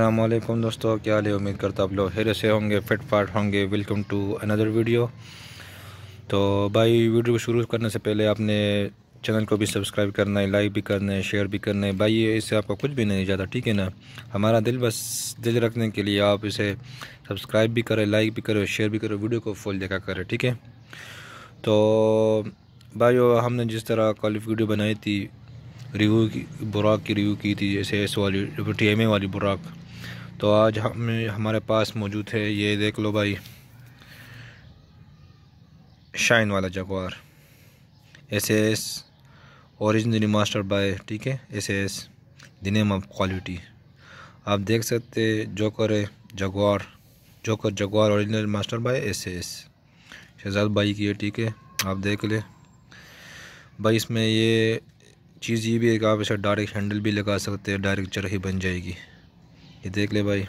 अल्लाम दोस्तों क्या हाल है उम्मीद करता आप लोग हेरे से होंगे फिट फाट होंगे वेलकम टू अनदर वीडियो तो भाई वीडियो को शुरू करने से पहले आपने चैनल को भी सब्सक्राइब करना है लाइक भी करना है शेयर भी करना है भाई ये इससे आपका कुछ भी नहीं जाता ठीक है ना हमारा दिल बस दिल रखने के लिए आप इसे सब्सक्राइब भी करें लाइक भी करें शेयर भी करें वीडियो को फुल देखा करें ठीक है तो भाई हमने जिस तरह क्वालिफ वीडियो बनाई थी रिव्यू की बुराक की रिव्यू की थी जैसे एस वाली टी एम ए वाली बुराक तो आज हम हमारे पास मौजूद है ये देख लो भाई शाइन वाला Jaguar S S originally master by ठीक है एस एस दिनेम ऑफ क्वालिटी आप देख सकते जोकर है Jaguar joker Jaguar original master by S S Shahzad भाई की है ठीक है आप देख ले भाई इसमें ये चीज़ ये भी है कि आप इसे डायरेक्ट हैंडल भी लगा सकते हैं डायरेक्ट चरही बन जाएगी ये देख ले भाई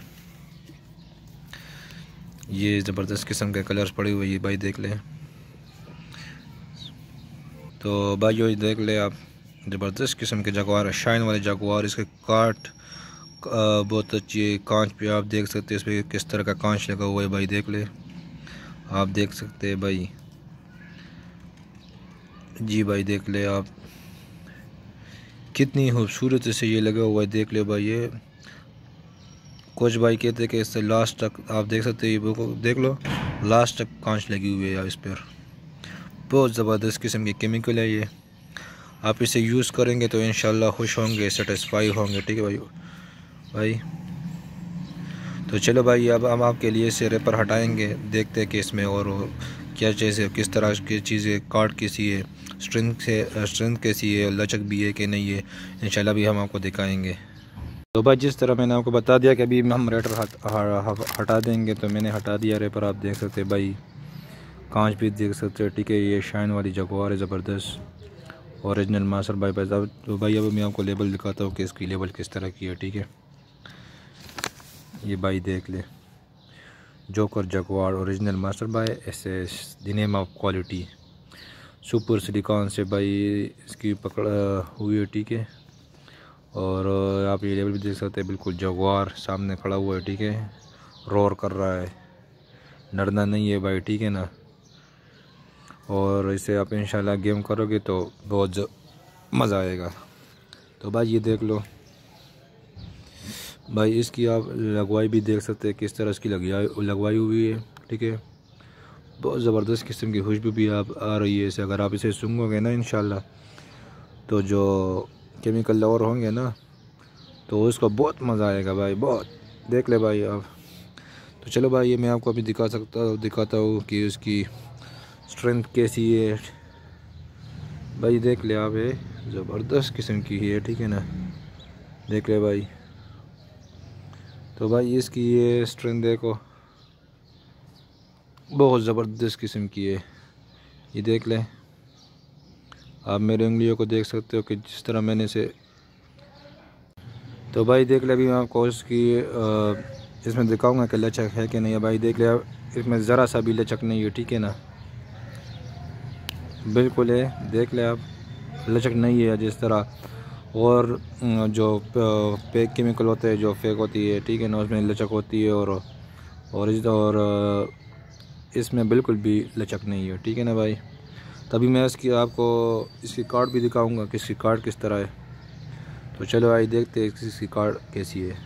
ये ज़बरदस्त किस्म के कलर्स पड़े हुए ये भाई देख ले तो भाई ये देख ले आप ज़बरदस्त किस्म के जगवार शाइन वाले जगवार इसके काट बहुत अच्छी कांच पे आप देख सकते हैं इस पर किस तरह का कांच लगा हुआ है भाई देख ले आप देख सकते हैं भाई जी भाई देख ले आप कितनी खूबसूरत से ये लगा हुआ है देख ले भाई ये कुछ भाई कहते कि इससे लास्ट तक आप देख सकते हो ये बुक देख लो लास्ट तक कांच लगी हुई है इस पर बहुत ज़बरदस्त किस्म की केमिकल है ये आप इसे यूज़ करेंगे तो इन खुश होंगे सेटिस्फाई होंगे ठीक है भाई भाई तो चलो भाई अब हम आपके लिए इसे रेपर हटाएंगे देखते हैं कि इसमें और, क्या चीज़ है किस तरह की चीज़ें काट कैसी है स्ट्रेंथ से स्ट्रेंथ कैसी है लचक भी है कि नहीं है इंशाल्लाह भी हम आपको दिखाएंगे तो भाई जिस तरह मैंने आपको बता दिया कि अभी हम रेटर हट, हटा देंगे तो मैंने हटा दिया रेपर आप देख सकते भाई कांच भी देख सकते हो ठीक है ये शाइन वाली जगवार है ज़बरदस्त औरिजिनल मास्टर बाई पैसा तो भाई अब मैं आपको लेबल दिखाता हूँ कि इसकी लेबल किस तरह की है ठीक है ये भाई देख ले joker Jaguar original master by S S दिनेम ऑफ क्वालिटी सुपर सिलिकॉन से भाई इसकी पकड़ हुई है ठीक है और आप ये लेवल भी देख सकते हैं बिल्कुल जगवार सामने खड़ा हुआ है ठीक है रोर कर रहा है डरना नहीं है भाई ठीक है ना और इसे आप इंशाल्लाह गेम करोगे तो बहुत मज़ा आएगा तो भाई ये देख लो भाई इसकी आप लगवाई भी देख सकते हैं किस तरह इसकी लगवाई लगवाई हुई है ठीक है बहुत ज़बरदस्त किस्म की खुशबू भी आप आ रही है इसे अगर आप इसे सुनोगे ना इन तो जो केमिकल लवर होंगे ना तो उसको बहुत मज़ा आएगा भाई बहुत देख ले भाई आप तो चलो भाई ये मैं आपको अभी दिखा सकता हूँ दिखाता हूँ कि उसकी स्ट्रेंथ कैसी है भाई देख ले आप ये ज़बरदस्त किस्म की है ठीक है ना देख ले भाई तो भाई इसकी ये स्ट्रेंथ देखो बहुत ज़बरदस्त किस्म की है ये देख लें आप मेरे उंगलियों को देख सकते हो कि जिस तरह मैंने इसे तो भाई देख लिया अभी मैं आपको इसकी इसमें दिखाऊंगा कि लचक है कि नहीं है भाई देख लिया इसमें ज़रा सा भी लचक नहीं है ठीक है ना बिल्कुल है देख लिया आप लचक नहीं है जिस तरह और जो पैक केमिकल होते हैं जो फेक होती है ठीक है ना उसमें लचक होती है और और इसमें बिल्कुल भी लचक नहीं है ठीक है ना भाई तभी मैं इसकी आपको इसकी कार्ड भी दिखाऊंगा कि इसकी कार्ड किस तरह है तो चलो आई देखते हैं इसकी कार्ड कैसी है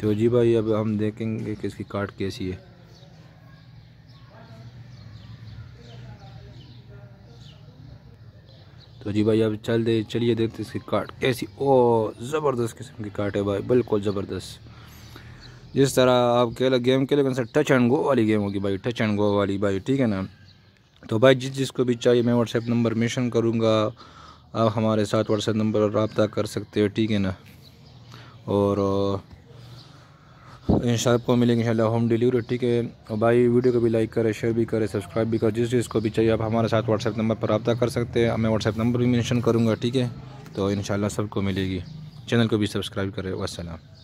तो जी भाई अब हम देखेंगे कि इसकी कार्ड कैसी है तो जी भाई अब चल दे चलिए देखते इसकी काट कैसी ओ ज़बरदस्त किस्म की काट है भाई बिल्कुल ज़बरदस्त जिस तरह आप खेल गेम कौन सा टच एंड गो वाली गेम होगी भाई टच एंड गो वाली भाई ठीक है ना तो भाई जिस जिसको भी चाहिए मैं व्हाट्सएप नंबर मेंशन करूँगा आप हमारे साथ व्हाट्सएप नंबर रबता कर सकते हो ठीक है ना और इन को मिलेंगे इंशाल्लाह होम डिलीवरी ठीक है और भाई वीडियो को भी लाइक करें शेयर भी करें सब्सक्राइब भी करें जिस चीज़ को भी चाहिए आप हमारे साथ व्हाट्सएप नंबर पर रबा कर सकते हैं मैं व्हाट्सएप नंबर भी मैंशन करूँगा ठीक है तो इन सबको मिलेगी चैनल को भी सब्सक्राइब करें वसलम